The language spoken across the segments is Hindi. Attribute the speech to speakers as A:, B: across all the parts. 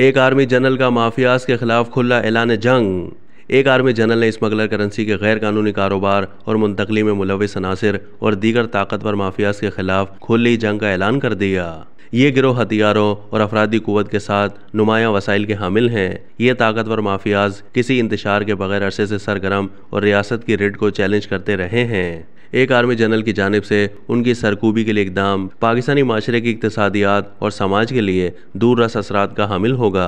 A: एक आर्मी जनरल का माफियाज के खिलाफ खुला ऐलान जंग एक आर्मी जनरल ने स्मगलर करेंसी के गैर कानूनी कारोबार और मुंतकली में मुलविस अनासर और दीगर ताकतवर माफियाज के खिलाफ खुली जंग का ऐलान कर दिया ये गिरोह हथियारों और अफराधी कुत के साथ नुमाया वसाइल के हामिल हैं ये ताकतवर माफियाज किसी इंतशार के बगैर अरसे से सरगर्म और रियासत की रेड को चैलेंज करते रहे हैं एक आर्मी जनरल की जानब से उनकी सरकूबी के लिए इकदाम पाकिस्तानी माशरे की इकतसादियात और समाज के लिए दूर रस असरात का हामिल होगा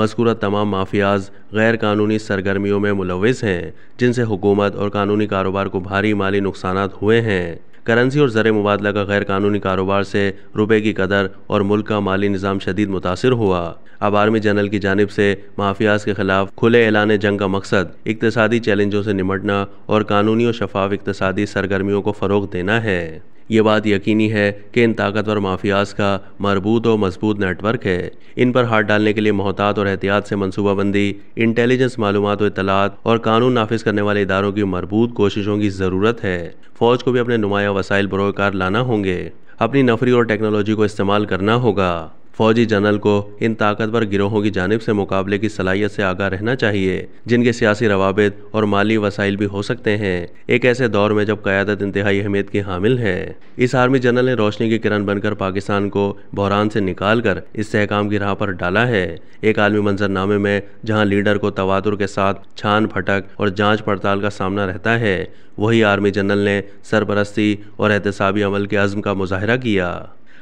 A: मस्कूरा तमाम माफियाज गैर कानूनी सरगर्मियों में मुलविस हैं जिनसे हुकूमत और कानूनी कारोबार को भारी माली नुकसान हुए हैं करेंसी और ज़र मुबादला का गैर कानूनी कारोबार से रुपये की कदर और मुल्क का माली निज़ाम शदीद मुतासर हुआ अब आर्मी जनरल की जानब से माफियाज के खिलाफ खुले ऐलान जंग का मकसद इकतदी चैलेंजों से निमटना और कानूनी और शफाफ इकतदी सरगर्मियों को फ़रोग देना है ये बात यकीनी है कि इन ताकतवर माफियाज का मरबूत और मजबूत नेटवर्क है इन पर हाथ डालने के लिए मोहतात और एहतियात से मनसूबाबंदी इंटेलिजेंस मालूम और इतलात और कानून नाफिज करने वाले इदारों की मरबूत कोशिशों की ज़रूरत है फ़ौज को भी अपने नुमाया वसाइल बरोकार लाना होंगे अपनी नफरी और टेक्नोलॉजी को इस्तेमाल करना होगा फौजी जनरल को इन ताकतवर गिरोहों की जानब से मुकाबले की सलाहियत से आगाह रहना चाहिए जिनके सियासी रवाबित और माली वसाइल भी हो सकते हैं एक ऐसे दौर में जब क्यादत इंतहाई अहमियत की हामिल है इस आर्मी जनरल ने रोशनी की किरण बनकर पाकिस्तान को बहरान से निकाल कर इसकाम की राह पर डाला है एक आलमी मंजरनामे में जहाँ लीडर को तवादुर के साथ छान फटक और जाँच पड़ताल का सामना रहता है वही आर्मी जनरल ने सरपरस्ती और एहतसाबी अमल के अज़म का मुजाहरा किया